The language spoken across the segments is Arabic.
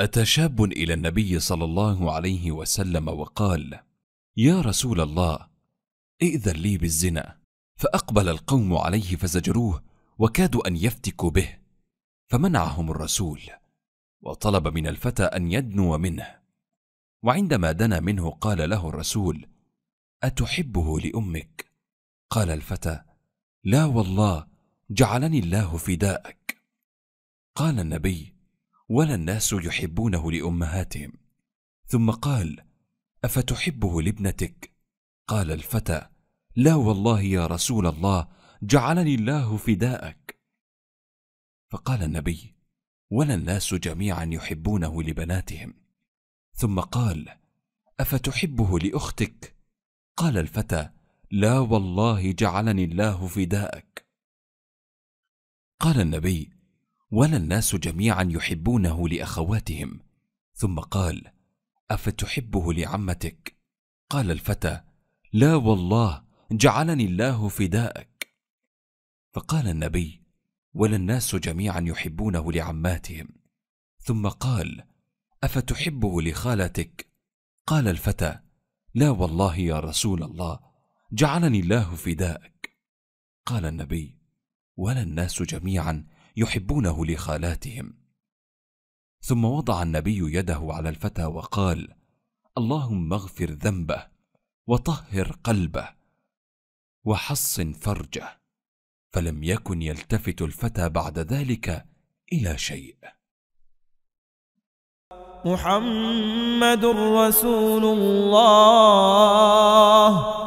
اتى شاب الى النبي صلى الله عليه وسلم وقال يا رسول الله ائذن لي بالزنا فاقبل القوم عليه فزجروه وكادوا ان يفتكوا به فمنعهم الرسول وطلب من الفتى ان يدنو منه وعندما دنا منه قال له الرسول اتحبه لامك قال الفتى لا والله جعلني الله فداءك قال النبي ولا الناس يحبونه لامهاتهم ثم قال افتحبه لابنتك قال الفتى لا والله يا رسول الله جعلني الله فداءك فقال النبي ولا الناس جميعا يحبونه لبناتهم ثم قال افتحبه لاختك قال الفتى لا والله جعلني الله فداءك قال النبي ولا الناس جميعا يحبونه لاخواتهم ثم قال افتحبه لعمتك قال الفتى لا والله جعلني الله فداءك فقال النبي ولا الناس جميعا يحبونه لعماتهم ثم قال افتحبه لخالتك قال الفتى لا والله يا رسول الله جعلني الله فداءك قال النبي ولا الناس جميعا يحبونه لخالاتهم ثم وضع النبي يده على الفتى وقال اللهم اغفر ذنبه وطهر قلبه وحصن فرجه فلم يكن يلتفت الفتى بعد ذلك الى شيء محمد رسول الله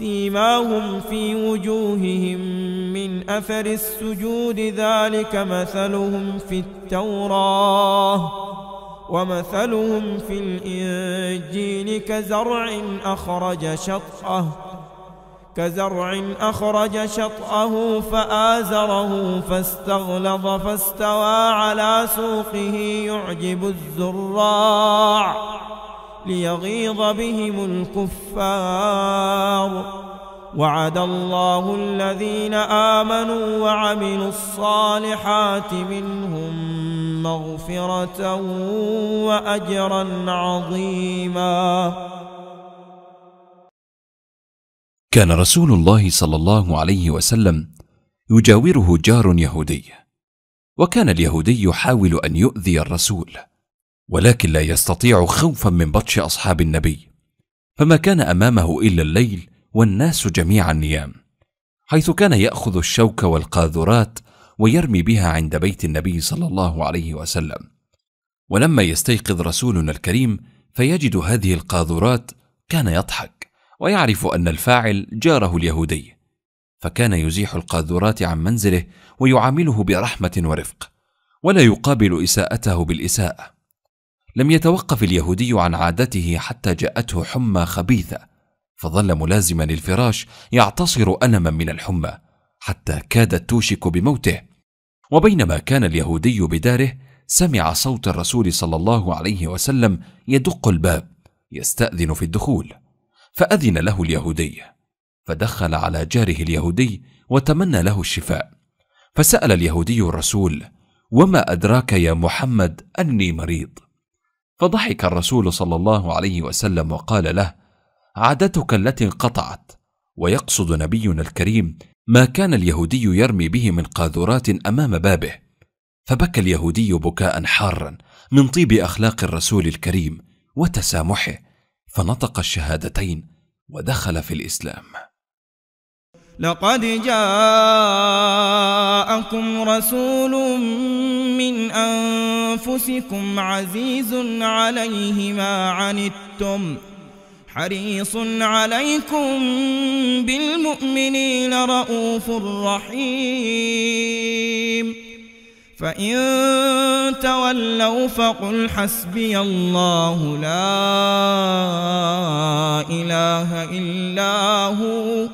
سيماهم في وجوههم من أثر السجود ذلك مثلهم في التوراة ومثلهم في الإنجيل كزرع أخرج شطأه كزرع أخرج شطأه فآزره فاستغلظ فاستوى على سوقه يعجب الزراع ليغيظ بهم الكفار وعد الله الذين آمنوا وعملوا الصالحات منهم مغفرة وأجرا عظيما كان رسول الله صلى الله عليه وسلم يجاوره جار يهودي وكان اليهودي يحاول أن يؤذي الرسول ولكن لا يستطيع خوفا من بطش اصحاب النبي فما كان امامه الا الليل والناس جميعا نيام حيث كان ياخذ الشوك والقاذورات ويرمي بها عند بيت النبي صلى الله عليه وسلم ولما يستيقظ رسولنا الكريم فيجد هذه القاذورات كان يضحك ويعرف ان الفاعل جاره اليهودي فكان يزيح القاذورات عن منزله ويعامله برحمه ورفق ولا يقابل اساءته بالاساءه لم يتوقف اليهودي عن عادته حتى جاءته حمى خبيثه فظل ملازما للفراش يعتصر الما من الحمى حتى كادت توشك بموته وبينما كان اليهودي بداره سمع صوت الرسول صلى الله عليه وسلم يدق الباب يستاذن في الدخول فاذن له اليهودي فدخل على جاره اليهودي وتمنى له الشفاء فسال اليهودي الرسول وما ادراك يا محمد اني مريض فضحك الرسول صلى الله عليه وسلم وقال له عادتك التي انقطعت ويقصد نبينا الكريم ما كان اليهودي يرمي به من قاذورات امام بابه فبكى اليهودي بكاء حارا من طيب اخلاق الرسول الكريم وتسامحه فنطق الشهادتين ودخل في الاسلام لقد جاءكم رسول أنفسكم عزيز عليه ما عنتم حريص عليكم بالمؤمنين رؤوف رحيم فإن تولوا فقل حسبي الله لا إله إلا هو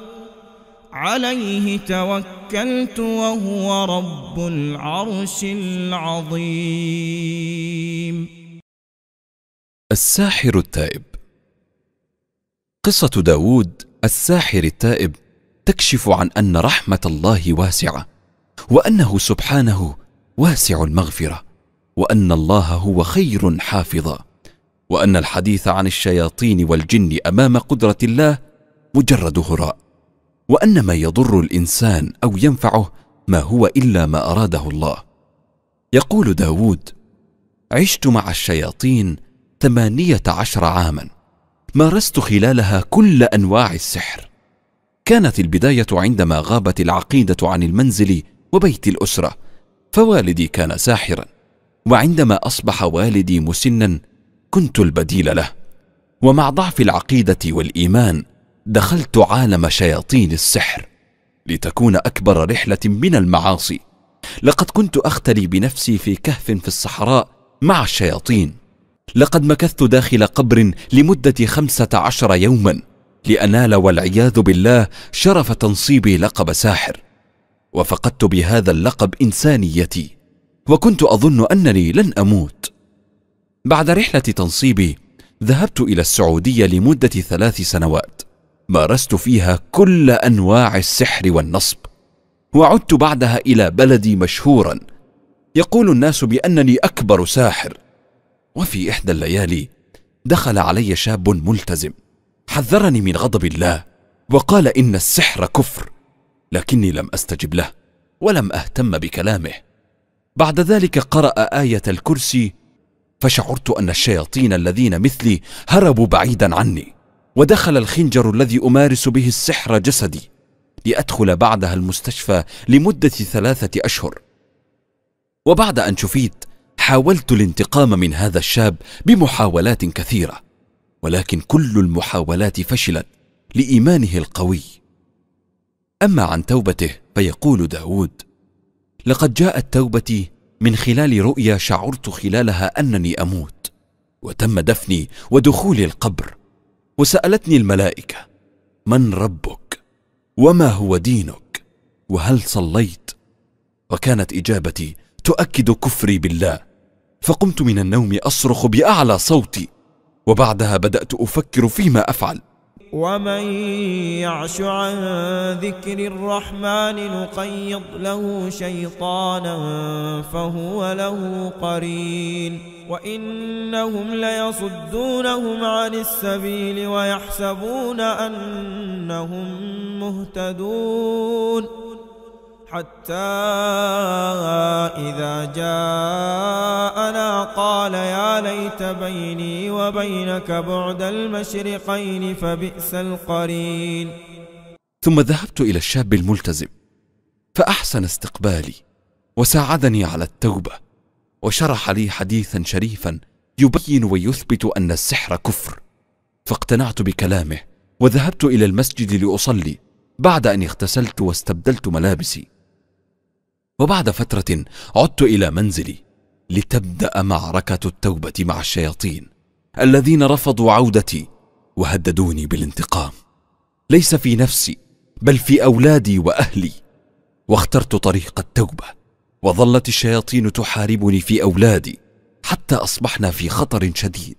عليه توكلت وهو رب العرش العظيم الساحر التائب قصة داود الساحر التائب تكشف عن أن رحمة الله واسعة وأنه سبحانه واسع المغفرة وأن الله هو خير حافظا وأن الحديث عن الشياطين والجن أمام قدرة الله مجرد هراء وان ما يضر الانسان او ينفعه ما هو الا ما اراده الله يقول داود عشت مع الشياطين ثمانيه عشر عاما مارست خلالها كل انواع السحر كانت البدايه عندما غابت العقيده عن المنزل وبيت الاسره فوالدي كان ساحرا وعندما اصبح والدي مسنا كنت البديل له ومع ضعف العقيده والايمان دخلت عالم شياطين السحر لتكون اكبر رحله من المعاصي لقد كنت اختلي بنفسي في كهف في الصحراء مع الشياطين لقد مكثت داخل قبر لمده خمسه عشر يوما لانال والعياذ بالله شرف تنصيبي لقب ساحر وفقدت بهذا اللقب انسانيتي وكنت اظن انني لن اموت بعد رحله تنصيبي ذهبت الى السعوديه لمده ثلاث سنوات مارست فيها كل انواع السحر والنصب وعدت بعدها الى بلدي مشهورا يقول الناس بانني اكبر ساحر وفي احدى الليالي دخل علي شاب ملتزم حذرني من غضب الله وقال ان السحر كفر لكني لم استجب له ولم اهتم بكلامه بعد ذلك قرا ايه الكرسي فشعرت ان الشياطين الذين مثلي هربوا بعيدا عني ودخل الخنجر الذي أمارس به السحر جسدي لأدخل بعدها المستشفى لمدة ثلاثة أشهر وبعد أن شفيت حاولت الانتقام من هذا الشاب بمحاولات كثيرة ولكن كل المحاولات فشلت لإيمانه القوي أما عن توبته فيقول داود لقد جاءت توبتي من خلال رؤيا شعرت خلالها أنني أموت وتم دفني ودخولي القبر وسالتني الملائكه من ربك وما هو دينك وهل صليت وكانت اجابتي تؤكد كفري بالله فقمت من النوم اصرخ باعلى صوتي وبعدها بدات افكر فيما افعل ومن يعش عن ذكر الرحمن نقيض له شيطانا فهو له قرين وإنهم ليصدونهم عن السبيل ويحسبون أنهم مهتدون حتى إذا جاءوا بيني وبينك بعد المشرقين فبئس القرين ثم ذهبت إلى الشاب الملتزم فأحسن استقبالي وساعدني على التوبة وشرح لي حديثا شريفا يبين ويثبت أن السحر كفر فاقتنعت بكلامه وذهبت إلى المسجد لأصلي بعد أن اغتسلت واستبدلت ملابسي وبعد فترة عدت إلى منزلي لتبدا معركه التوبه مع الشياطين الذين رفضوا عودتي وهددوني بالانتقام ليس في نفسي بل في اولادي واهلي واخترت طريق التوبه وظلت الشياطين تحاربني في اولادي حتى اصبحنا في خطر شديد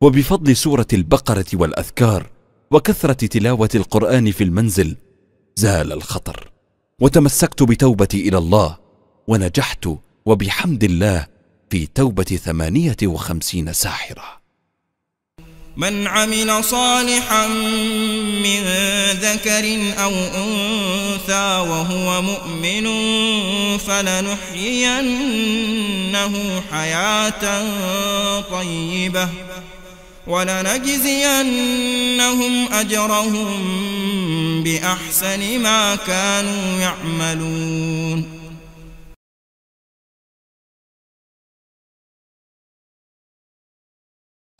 وبفضل سوره البقره والاذكار وكثره تلاوه القران في المنزل زال الخطر وتمسكت بتوبتي الى الله ونجحت وبحمد الله في توبة ثمانية وخمسين ساحرة من عمل صالحا من ذكر أو أنثى وهو مؤمن فلنحيينه حياة طيبة ولنجزينهم أجرهم بأحسن ما كانوا يعملون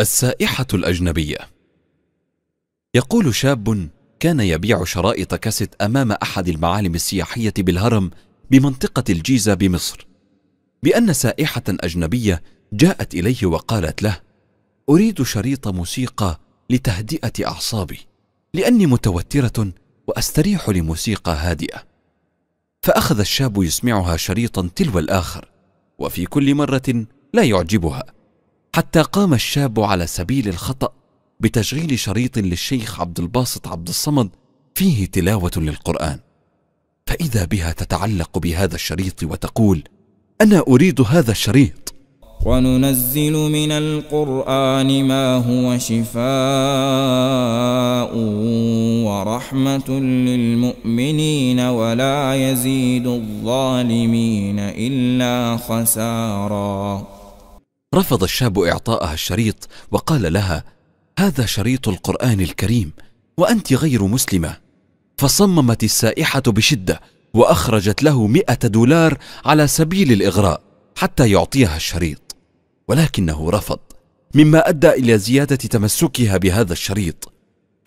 السائحة الأجنبية يقول شاب كان يبيع شرائط كاسيت أمام أحد المعالم السياحية بالهرم بمنطقة الجيزة بمصر بأن سائحة أجنبية جاءت إليه وقالت له أريد شريط موسيقى لتهدئة أعصابي لأني متوترة وأستريح لموسيقى هادئة فأخذ الشاب يسمعها شريطا تلو الآخر وفي كل مرة لا يعجبها حتى قام الشاب على سبيل الخطأ بتشغيل شريط للشيخ عبد الباسط عبد الصمد فيه تلاوة للقرآن فإذا بها تتعلق بهذا الشريط وتقول أنا أريد هذا الشريط وننزل من القرآن ما هو شفاء ورحمة للمؤمنين ولا يزيد الظالمين إلا خساراً رفض الشاب إعطاءها الشريط وقال لها هذا شريط القرآن الكريم وأنت غير مسلمة فصممت السائحة بشدة وأخرجت له مئة دولار على سبيل الإغراء حتى يعطيها الشريط ولكنه رفض مما أدى إلى زيادة تمسكها بهذا الشريط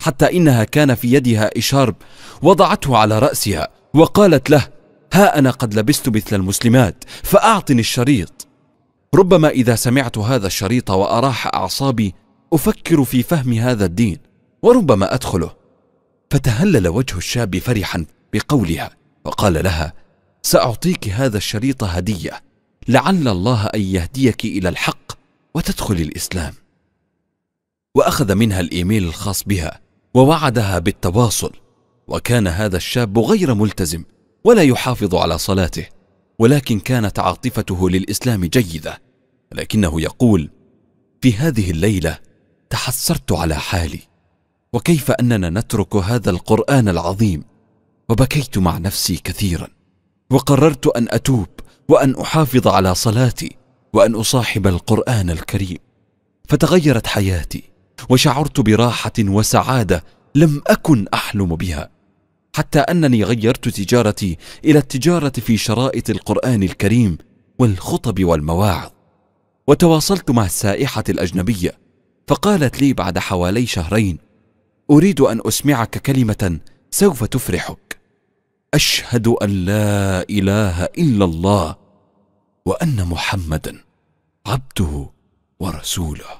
حتى إنها كان في يدها إشارب وضعته على رأسها وقالت له ها أنا قد لبست مثل المسلمات فأعطني الشريط ربما اذا سمعت هذا الشريط واراح اعصابي افكر في فهم هذا الدين وربما ادخله فتهلل وجه الشاب فرحا بقولها وقال لها ساعطيك هذا الشريط هديه لعل الله ان يهديك الى الحق وتدخل الاسلام واخذ منها الايميل الخاص بها ووعدها بالتواصل وكان هذا الشاب غير ملتزم ولا يحافظ على صلاته ولكن كانت عاطفته للإسلام جيدة لكنه يقول في هذه الليلة تحسرت على حالي وكيف أننا نترك هذا القرآن العظيم وبكيت مع نفسي كثيرا وقررت أن أتوب وأن أحافظ على صلاتي وأن أصاحب القرآن الكريم فتغيرت حياتي وشعرت براحة وسعادة لم أكن أحلم بها حتى أنني غيرت تجارتي إلى التجارة في شرائط القرآن الكريم والخطب والمواعظ وتواصلت مع السائحة الأجنبية فقالت لي بعد حوالي شهرين أريد أن أسمعك كلمة سوف تفرحك أشهد أن لا إله إلا الله وأن محمدا عبده ورسوله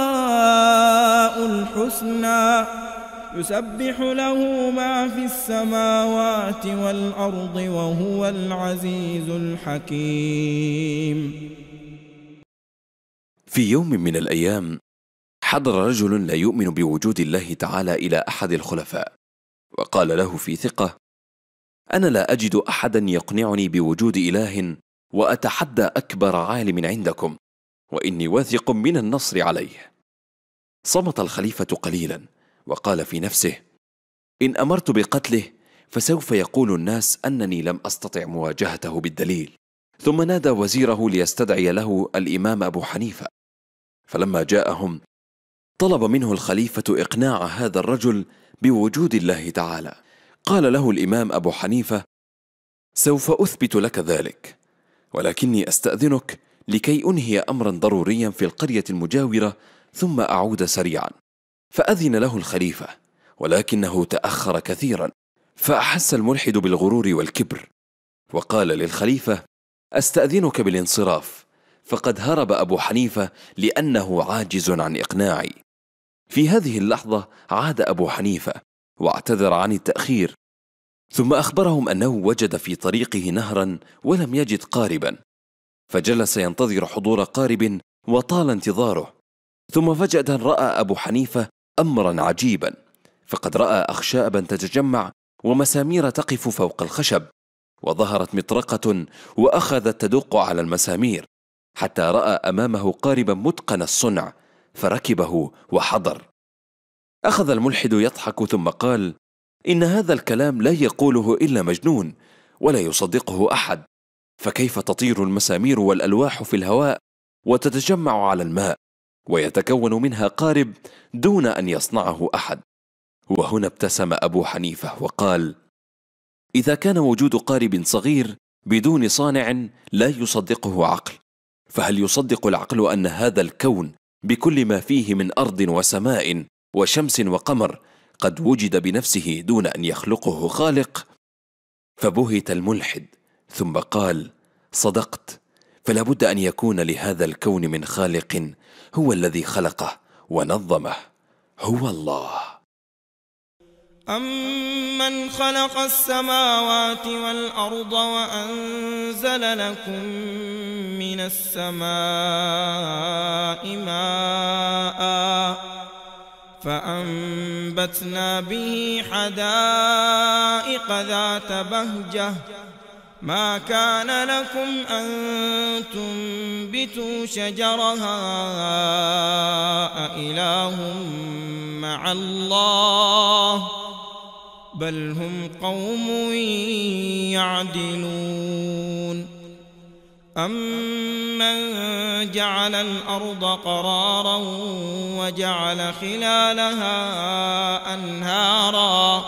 الحسنى يسبح له ما في السماوات والأرض وهو العزيز الحكيم في يوم من الأيام حضر رجل لا يؤمن بوجود الله تعالى إلى أحد الخلفاء وقال له في ثقة أنا لا أجد أحدا يقنعني بوجود إله وأتحدى أكبر عالم عندكم وإني واثق من النصر عليه صمت الخليفة قليلا وقال في نفسه إن أمرت بقتله فسوف يقول الناس أنني لم أستطع مواجهته بالدليل ثم نادى وزيره ليستدعي له الإمام أبو حنيفة فلما جاءهم طلب منه الخليفة إقناع هذا الرجل بوجود الله تعالى قال له الإمام أبو حنيفة سوف أثبت لك ذلك ولكني أستأذنك لكي أنهي أمرا ضروريا في القرية المجاورة ثم أعود سريعا فأذن له الخليفة ولكنه تأخر كثيرا فأحس الملحد بالغرور والكبر وقال للخليفة أستأذنك بالانصراف فقد هرب أبو حنيفة لأنه عاجز عن إقناعي في هذه اللحظة عاد أبو حنيفة واعتذر عن التأخير ثم أخبرهم أنه وجد في طريقه نهرا ولم يجد قاربا فجلس ينتظر حضور قارب وطال انتظاره ثم فجأة رأى أبو حنيفة أمرا عجيبا فقد رأى أخشابا تتجمع ومسامير تقف فوق الخشب وظهرت مطرقة وأخذت تدق على المسامير حتى رأى أمامه قاربا متقن الصنع فركبه وحضر أخذ الملحد يضحك ثم قال إن هذا الكلام لا يقوله إلا مجنون ولا يصدقه أحد فكيف تطير المسامير والألواح في الهواء وتتجمع على الماء ويتكون منها قارب دون أن يصنعه أحد وهنا ابتسم أبو حنيفة وقال إذا كان وجود قارب صغير بدون صانع لا يصدقه عقل فهل يصدق العقل أن هذا الكون بكل ما فيه من أرض وسماء وشمس وقمر قد وجد بنفسه دون أن يخلقه خالق فبهت الملحد ثم قال صدقت فلا بد أن يكون لهذا الكون من خالق هو الذي خلقه ونظمه هو الله أمن خلق السماوات والأرض وأنزل لكم من السماء ماء فأنبتنا به حدائق ذات بهجة ما كان لكم أن تنبتوا شجرها أإله مع الله بل هم قوم يعدلون أمن جعل الأرض قرارا وجعل خلالها أنهاراً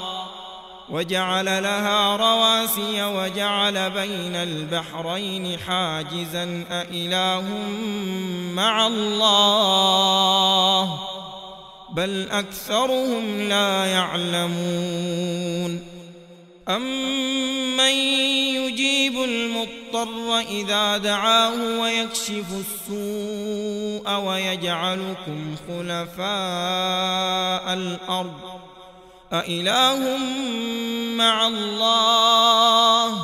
وجعل لها رواسي وجعل بين البحرين حاجزا أإله مع الله بل أكثرهم لا يعلمون أمن يجيب المضطر إذا دعاه ويكشف السوء ويجعلكم خلفاء الأرض أإله مع الله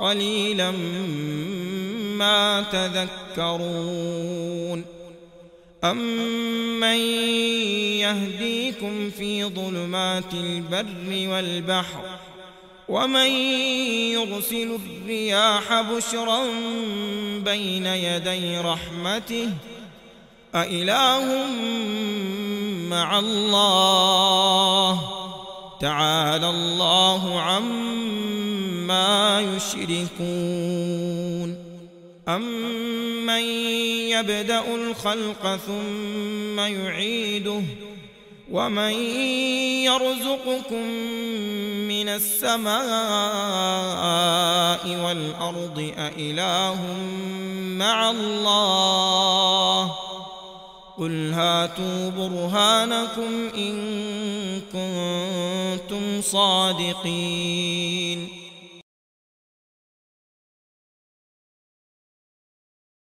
قليلا ما تذكرون أمن يهديكم في ظلمات البر والبحر ومن يرسل الرياح بشرا بين يدي رحمته أإله مع الله تعالى الله عما يشركون أمن يبدأ الخلق ثم يعيده ومن يرزقكم من السماء والأرض أإله مع الله ؟ قل هاتوا برهانكم إن كنتم صادقين